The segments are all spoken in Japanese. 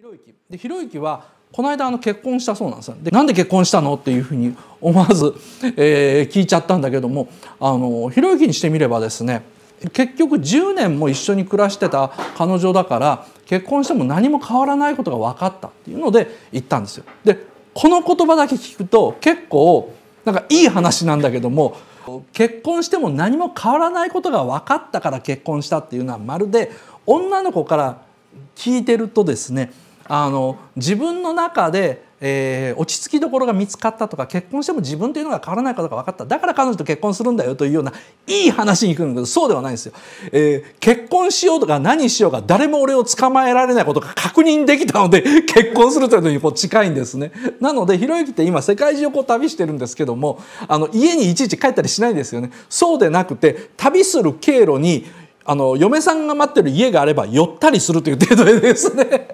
ひろゆきでひろゆきはこの間あの結婚したそうなんですよでなんで結婚したのっていうふうに思わず、えー、聞いちゃったんだけどもあのひろゆきにしてみればですね結局10年も一緒に暮らしてた彼女だから結婚しても何も変わらないことが分かったっていうので言ったんですよ。でこの言葉だけ聞くと結構なんかいい話なんだけども結婚しても何も変わらないことが分かったから結婚したっていうのはまるで女の子から聞いてるとですねあの自分の中でえー、落ち着きどころが見つかったとか結婚しても自分というのが変わらないかどうか分かっただから彼女と結婚するんだよというようないい話に来るんだけどそうではないんですよ、えー、結婚しようとか何しようが誰も俺を捕まえられないことが確認できたので結婚するというのにこう近いんですねなのでひろゆきって今世界中をこう旅してるんですけどもあの家にいちいち帰ったりしないんですよねそうでなくて旅する経路にあの嫁さんが待ってる家があれば寄ったりするという程度でですね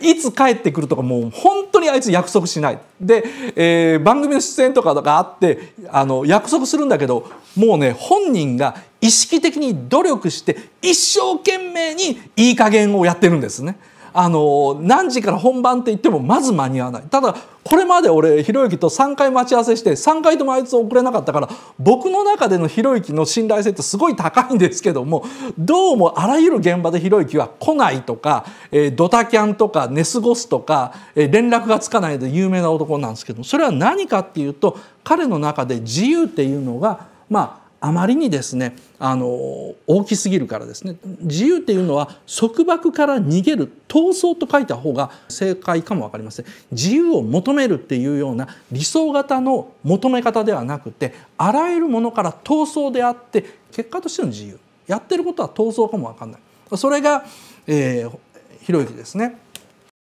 いつ帰ってくるとかもう本当にあいつ約束しないで、えー、番組の出演とかがあってあの約束するんだけどもうね本人が意識的に努力して一生懸命にいい加減をやってるんですね。あの何時から本番って言ってもまず間に合わないただこれまで俺ひろゆきと3回待ち合わせして3回ともあいつ遅れなかったから僕の中でのひろゆきの信頼性ってすごい高いんですけどもどうもあらゆる現場でひろゆきは来ないとか、えー、ドタキャンとか寝過ごすとか、えー、連絡がつかないで有名な男なんですけどそれは何かっていうと彼の中で自由っていうのがまああまりにですねあの大きすぎるからですね自由っていうのは束縛から逃げる闘争と書いた方が正解かも分かりません自由を求めるっていうような理想型の求め方ではなくてあらゆるものから闘争であって結果としての自由やってることは闘争かも分かんないそれが、えー、ひろゆきですね